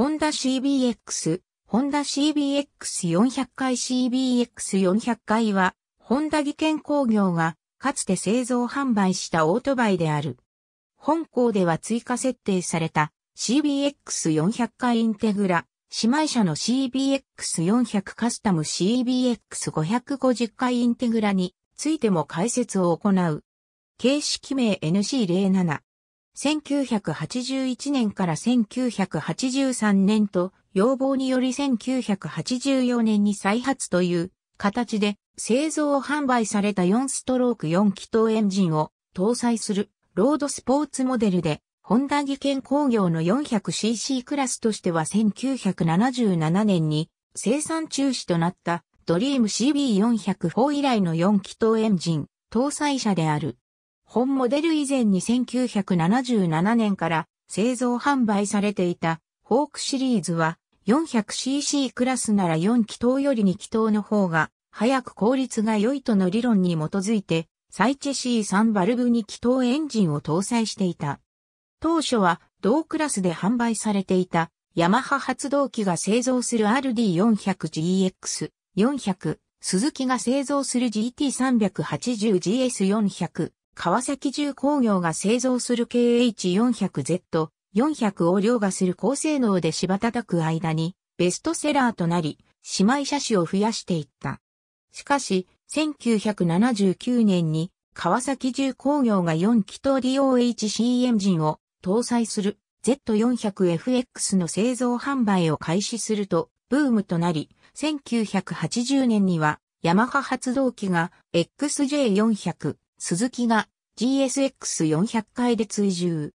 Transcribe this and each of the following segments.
ホンダ CBX、ホンダ CBX400 回 CBX400 回は、ホンダ技研工業が、かつて製造販売したオートバイである。本校では追加設定された CBX400 回インテグラ、姉妹社の CBX400 カスタム CBX550 回インテグラについても解説を行う。形式名 NC07。1981年から1983年と、要望により1984年に再発という形で製造販売された4ストローク4気筒エンジンを搭載するロードスポーツモデルで、ホンダ技研工業の 400cc クラスとしては1977年に生産中止となったドリーム CB404 以来の4気筒エンジン搭載車である。本モデル以前に1977年から製造販売されていたフォークシリーズは 400cc クラスなら4気筒より2気筒の方が早く効率が良いとの理論に基づいてサイチェ C3 バルブに気筒エンジンを搭載していた。当初は同クラスで販売されていたヤマハ発動機が製造する RD400GX400、鈴木が製造する GT380GS400、川崎重工業が製造する KH400Z、400を凌駕する高性能で芝叩く間に、ベストセラーとなり、姉妹車種を増やしていった。しかし、1979年に、川崎重工業が4気筒 DOHC エンジンを搭載する Z400FX の製造販売を開始すると、ブームとなり、1980年には、ヤマハ発動機が XJ400、鈴木が GSX400 回で追従。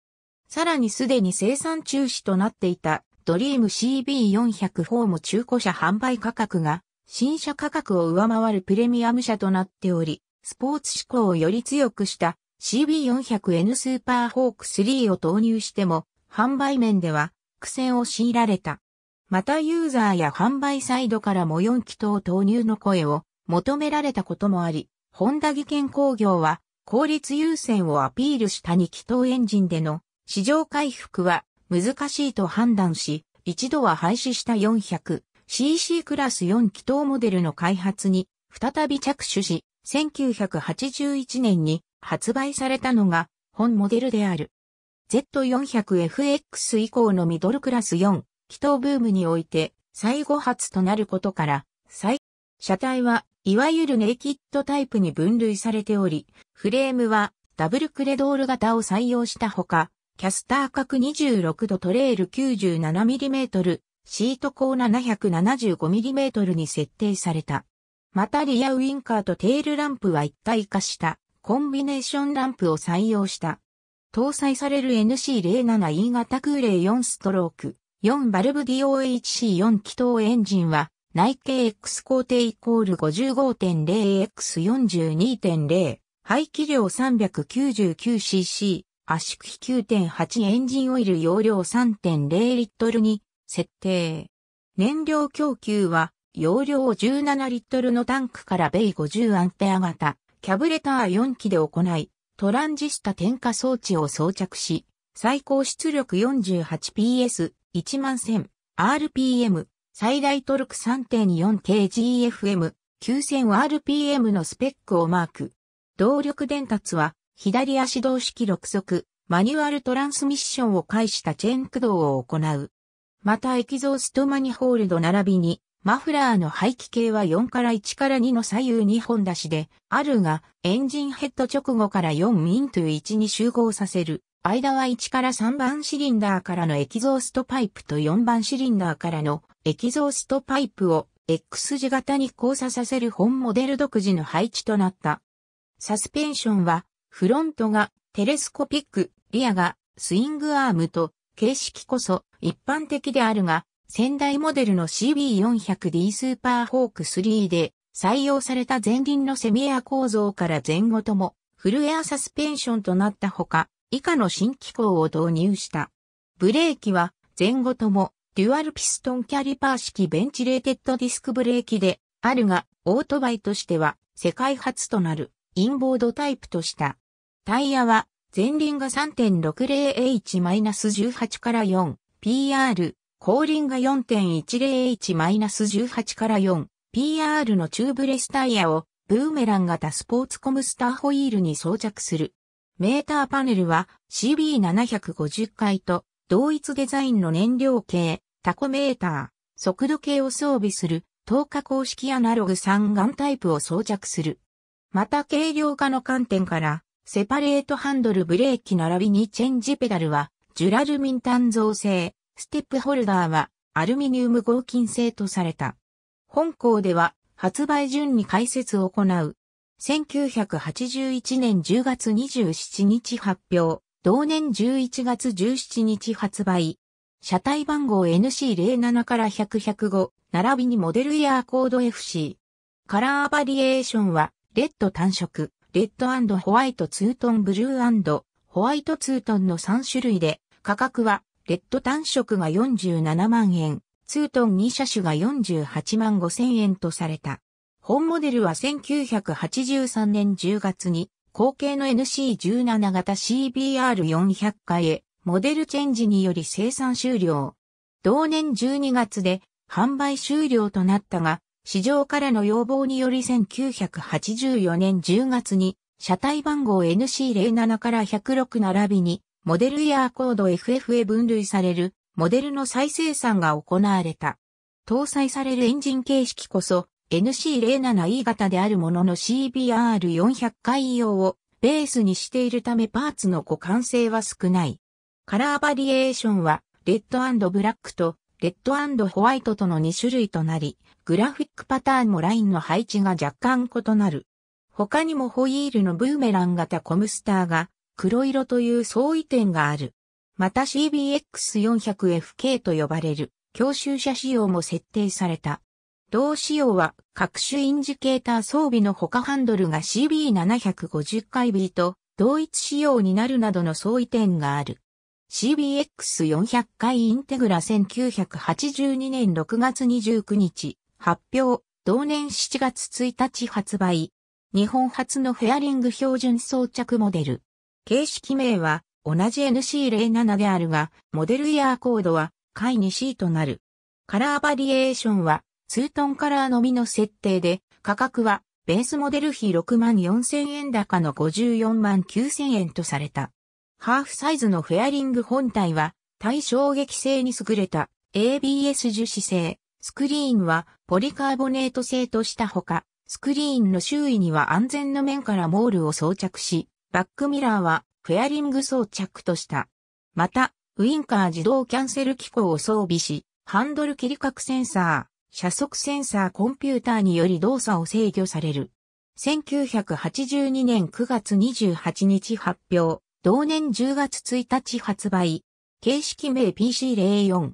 さらにすでに生産中止となっていたドリーム CB400 4も中古車販売価格が新車価格を上回るプレミアム車となっており、スポーツ志向をより強くした CB400N スーパーホーク3を投入しても販売面では苦戦を強いられた。またユーザーや販売サイドからも4気筒投入の声を求められたこともあり、本田技研工業は、効率優先をアピールした2気筒エンジンでの市場回復は難しいと判断し、一度は廃止した 400cc クラス4気筒モデルの開発に再び着手し、1981年に発売されたのが本モデルである。Z400FX 以降のミドルクラス4気筒ブームにおいて最後発となることから、最車体はいわゆるネイキッドタイプに分類されており、フレームはダブルクレドール型を採用したほか、キャスター角26度トレール 97mm、シート高 775mm に設定された。またリアウィンカーとテールランプは一体化したコンビネーションランプを採用した。搭載される NC07E 型空冷4ストローク、4バルブ DOHC4 気筒エンジンは内径 x 工程イコール 55.0x42.0 排気量 399cc 圧縮比9.8エンジンオイル容量3.0リットルに設定。燃料供給は容量17リットルのタンクから米50アンペア型キャブレター4機で行い、トランジスタ点火装置を装着し、最高出力 48PS、1万 1000RPM、最大トルク 3.4kgFM9000rpm のスペックをマーク。動力伝達は左足同式6速、マニュアルトランスミッションを介したチェーン駆動を行う。またエキゾーストマニホールド並びに、マフラーの排気系は4から1から2の左右2本出しで、あるが、エンジンヘッド直後から4ミント1に集合させる、間は1から3番シリンダーからのエキゾーストパイプと4番シリンダーからのエキゾーストパイプを X 字型に交差させる本モデル独自の配置となった。サスペンションはフロントがテレスコピック、リアがスイングアームと形式こそ一般的であるが、先代モデルの CB400D スーパーホーク3で採用された前輪のセミエア構造から前後ともフルエアサスペンションとなったほか、以下の新機構を導入した。ブレーキは前後ともデュアルピストンキャリパー式ベンチレーテッドディスクブレーキであるが、オートバイとしては世界初となるインボードタイプとした。タイヤは前輪が 3.60H-18 から 4PR、後輪が 4.10H-18 から 4PR のチューブレスタイヤをブーメラン型スポーツコムスターホイールに装着する。メーターパネルは CB750 回と同一デザインの燃料系、タコメーター、速度計を装備する透過公式アナログ3眼タイプを装着する。また軽量化の観点からセパレートハンドルブレーキ並びにチェンジペダルはジュラルミン単造製、ステップホルダーはアルミニウム合金製とされた。本校では発売順に解説を行う1981年10月27日発表、同年11月17日発売。車体番号 NC07 から100105、並びにモデルイヤーコード FC。カラーバリエーションは、レッド単色、レッドホワイトツートンブルーホワイトツートンの3種類で、価格は、レッド単色が47万円、ツートン2車種が48万5千円とされた。本モデルは1983年10月に、後継の NC17 型 CBR400 化へ、モデルチェンジにより生産終了。同年12月で販売終了となったが、市場からの要望により1984年10月に、車体番号 NC07 から106並びに、モデルイヤーコード FF へ分類される、モデルの再生産が行われた。搭載されるエンジン形式こそ、NC07E 型であるものの CBR400 回用をベースにしているためパーツの互換性は少ない。カラーバリエーションは、レッドブラックと、レッドホワイトとの2種類となり、グラフィックパターンもラインの配置が若干異なる。他にもホイールのブーメラン型コムスターが黒色という相違点がある。また CBX400FK と呼ばれる教習車仕様も設定された。同仕様は各種インジケーター装備のほかハンドルが CB750 回 B と同一仕様になるなどの相違点がある。CBX400 回インテグラ1982年6月29日発表、同年7月1日発売。日本初のフェアリング標準装着モデル。形式名は同じ NC07 であるが、モデルイヤーコードは下位2 c となる。カラーバリエーションはツートンカラーのみの設定で、価格はベースモデル比6万4000円高の54万9000円とされた。ハーフサイズのフェアリング本体は、対衝撃性に優れた ABS 樹脂製、スクリーンはポリカーボネート製としたほか、スクリーンの周囲には安全の面からモールを装着し、バックミラーはフェアリング装着とした。また、ウインカー自動キャンセル機構を装備し、ハンドル切り角センサー、車速センサーコンピューターにより動作を制御される。1982年9月28日発表、同年10月1日発売、形式名 PC04、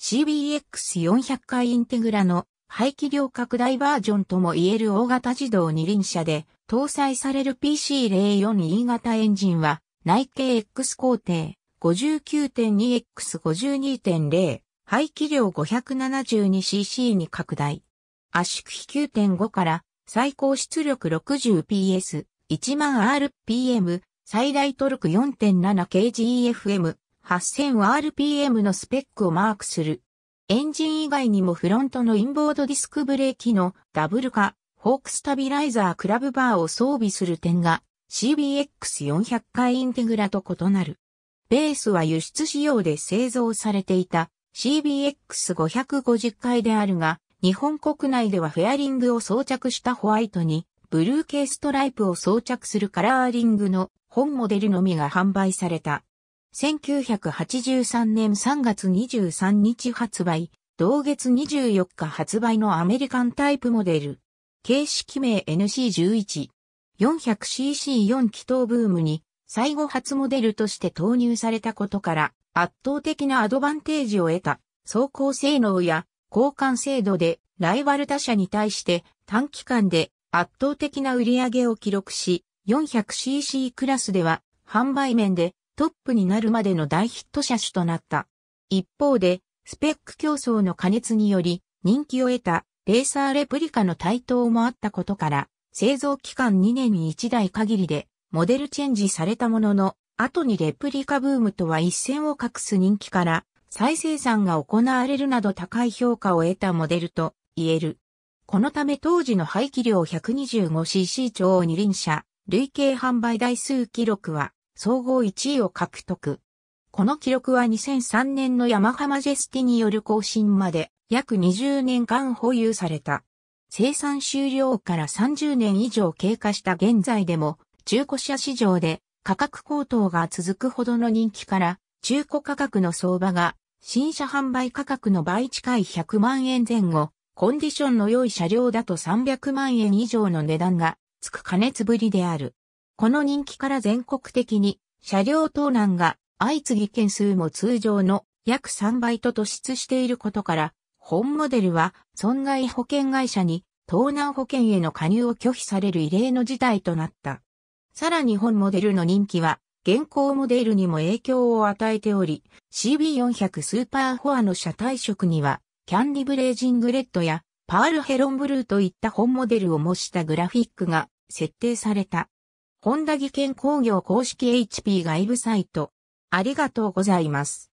CBX400 回インテグラの排気量拡大バージョンとも言える大型自動二輪車で、搭載される PC04E 型エンジンは、内径 X 工程 59.2X52.0 排気量 572cc に拡大。圧縮比9.5から最高出力 60PS、1万 r p m 最大トルク 4.7kgfm、8000rpm のスペックをマークする。エンジン以外にもフロントのインボードディスクブレーキのダブル化、フォークスタビライザークラブバーを装備する点が CBX400 回インテグラと異なる。ベースは輸出仕様で製造されていた CBX550 回であるが、日本国内ではフェアリングを装着したホワイトに、ブルー系ストライプを装着するカラーリングの本モデルのみが販売された。1983年3月23日発売、同月24日発売のアメリカンタイプモデル。形式名 NC11。400cc4 気筒ブームに最後初モデルとして投入されたことから、圧倒的なアドバンテージを得た、走行性能や交換精度でライバル他社に対して短期間で圧倒的な売り上げを記録し、400cc クラスでは販売面でトップになるまでの大ヒット車種となった。一方で、スペック競争の加熱により人気を得たレーサーレプリカの台頭もあったことから、製造期間2年に1台限りでモデルチェンジされたものの、後にレプリカブームとは一線を画す人気から、再生産が行われるなど高い評価を得たモデルと言える。このため当時の排気量 125cc 超二輪車、累計販売台数記録は総合1位を獲得。この記録は2003年のヤマハマジェスティによる更新まで約20年間保有された。生産終了から30年以上経過した現在でも中古車市場で価格高騰が続くほどの人気から、中古価格の相場が新車販売価格の倍近い100万円前後、コンディションの良い車両だと300万円以上の値段がつく加熱ぶりである。この人気から全国的に車両盗難が相次ぎ件数も通常の約3倍と突出していることから、本モデルは損害保険会社に盗難保険への加入を拒否される異例の事態となった。さらに本モデルの人気は、現行モデルにも影響を与えており、CB400 スーパーフォアの車体色には、キャンディブレージングレッドや、パールヘロンブルーといった本モデルを模したグラフィックが設定された。ホンダ技研工業公式 HP 外部サイト。ありがとうございます。